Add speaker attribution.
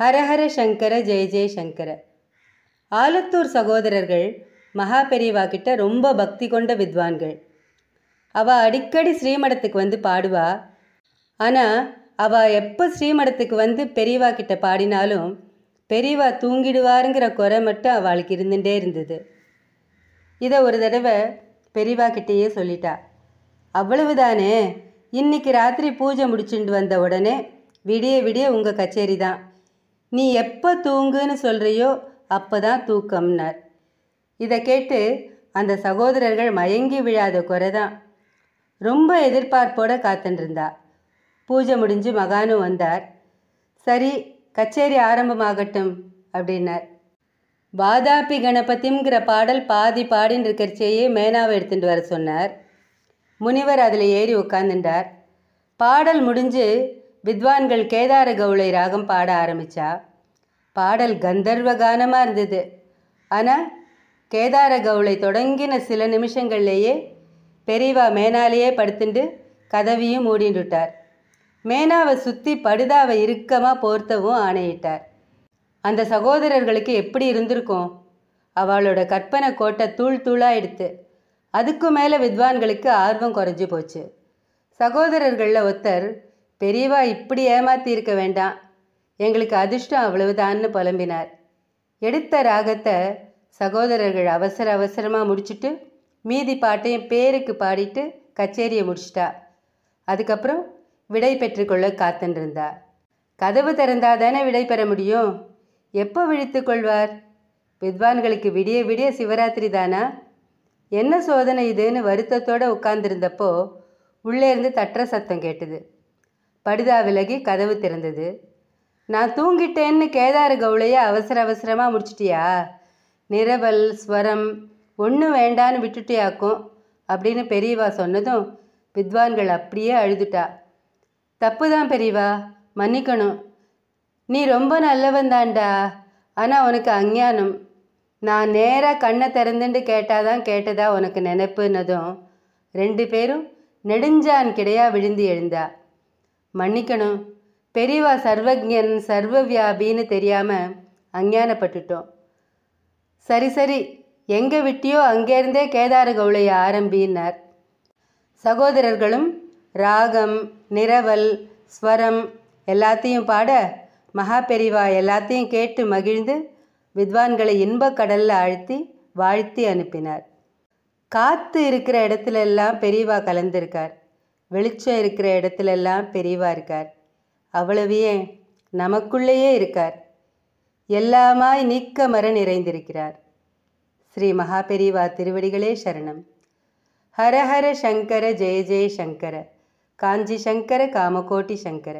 Speaker 1: ஹரஹர சங்கர ஜெய ஜெய சங்கர ஆலத்தூர் சகோதரர்கள் மகா பெரியவா கிட்ட ரொம்ப பக்தி கொண்ட வித்வான்கள் அவள் அடிக்கடி ஸ்ரீமடத்துக்கு வந்து பாடுவா ஆனால் அவள் எப்போ ஸ்ரீமடத்துக்கு வந்து பெரியவா கிட்ட பாடினாலும் பெரியவா தூங்கிடுவாருங்கிற குறை மட்டும் அவளுக்கு இருந்துகிட்டே இருந்தது இதை ஒரு தடவை பெரியவா கிட்டேயே சொல்லிட்டா அவ்வளவுதானே இன்னைக்கு ராத்திரி பூஜை முடிச்சுட்டு வந்த உடனே விடிய விடிய உங்கள் கச்சேரி தான் நீ எப்போ தூங்குன்னு சொல்கிறியோ அப்போ தான் தூக்கம்னார் இதை கேட்டு அந்த சகோதரர்கள் மயங்கி விழாத குறை தான் ரொம்ப எதிர்பார்ப்போடு காத்துட்டுருந்தா பூஜை முடிஞ்சு மகானும் வந்தார் சரி கச்சேரி ஆரம்பமாகட்டும் அப்படின்னார் பாதாபி கணபதிங்கிற பாடல் பாதி பாடின்னு இருக்கிறச்சேயே மேனாவை எடுத்துகிட்டு வர சொன்னார் முனிவர் அதில் ஏறி உட்காந்துட்டார் பாடல் முடிஞ்சு வித்வான்கள் கேதார கவுளை ராகம் பாட ஆரம்பித்தா பாடல் கந்தர்வ கானமாக இருந்தது ஆனால் கேதார கவுளை தொடங்கின சில நிமிஷங்கள்லேயே பெரியவா மேனாலேயே படுத்துண்டு கதவியும் மூடிண்டுட்டார் மேனாவை சுற்றி படுதாவை இறுக்கமாக போர்த்தவும் ஆணையிட்டார் அந்த சகோதரர்களுக்கு எப்படி இருந்திருக்கும் அவளோட கற்பனை கோட்டை தூள் தூளாக எடுத்து அதுக்கு மேலே வித்வான்களுக்கு ஆர்வம் குறைஞ்சி போச்சு சகோதரர்களில் ஒருத்தர் பெரியவா இப்படி ஏமாத்தி இருக்க வேண்டாம் எங்களுக்கு அதிர்ஷ்டம் அவ்வளவுதான்னு புலம்பினார் எடுத்த ராகத்தை சகோதரர்கள் அவசர அவசரமாக முடிச்சுட்டு மீதி பாட்டையும் பேருக்கு பாடிட்டு கச்சேரியை முடிச்சிட்டா அதுக்கப்புறம் விடை பெற்றுக்கொள்ள காத்துருந்தா கதவு திறந்தா தானே விடை பெற முடியும் எப்போ விழித்து கொள்வார் வித்வான்களுக்கு விடிய விடிய சிவராத்திரி தானா என்ன சோதனை இதுன்னு வருத்தத்தோடு உட்கார்ந்துருந்தப்போ உள்ளே இருந்து தற்ற சத்தம் கேட்டுது படுதா விலகி கதவு திறந்தது நான் தூங்கிட்டேன்னு கேதார கவுளைய அவசர அவசரமாக முடிச்சிட்டியா நிரவல் ஸ்வரம் ஒன்றும் வேண்டான்னு விட்டுட்டியாக்கும் அப்படின்னு பெரியவா சொன்னதும் வித்வான்கள் அப்படியே அழுதுட்டா தப்பு தான் பெரியவா மன்னிக்கணும் நீ ரொம்ப நல்லவன் தான்டா ஆனால் உனக்கு அஞ்ஞானம் நான் நேராக கண்ணை திறந்துட்டு கேட்டாதான் கேட்டதா உனக்கு நினைப்புன்னதும் ரெண்டு பேரும் நெடுஞ்சான் கிடையா விழுந்து எழுந்தா மன்னிக்கணும் பெரியவா சர்வஜன் சர்வ வியாபின்னு தெரியாமல் அஞ்ஞானப்பட்டுட்டோம் சரி சரி எங்கே விட்டியோ அங்கேருந்தே கேதார கவுளைய ஆரம்பின்னார் சகோதரர்களும் ராகம் நிரவல் ஸ்வரம் எல்லாத்தையும் பாட மகா பெரிவா எல்லாத்தையும் கேட்டு மகிழ்ந்து வித்வான்களை இன்பக் கடலில் ஆழ்த்தி வாழ்த்தி அனுப்பினார் காற்று இருக்கிற இடத்துல எல்லாம் பெரியவா கலந்திருக்கார் வெளிச்சம் இருக்கிற இடத்துலெல்லாம் பெரியவா இருக்கார் அவ்வளவையே நமக்குள்ளேயே இருக்கார் எல்லாமாய் நீக்க மர நிறைந்திருக்கிறார் ஸ்ரீ மகா பெரிவா திருவடிகளே சரணம் ஹரஹர சங்கர ஜெய ஜெய சங்கர காஞ்சி சங்கர காமகோட்டி சங்கர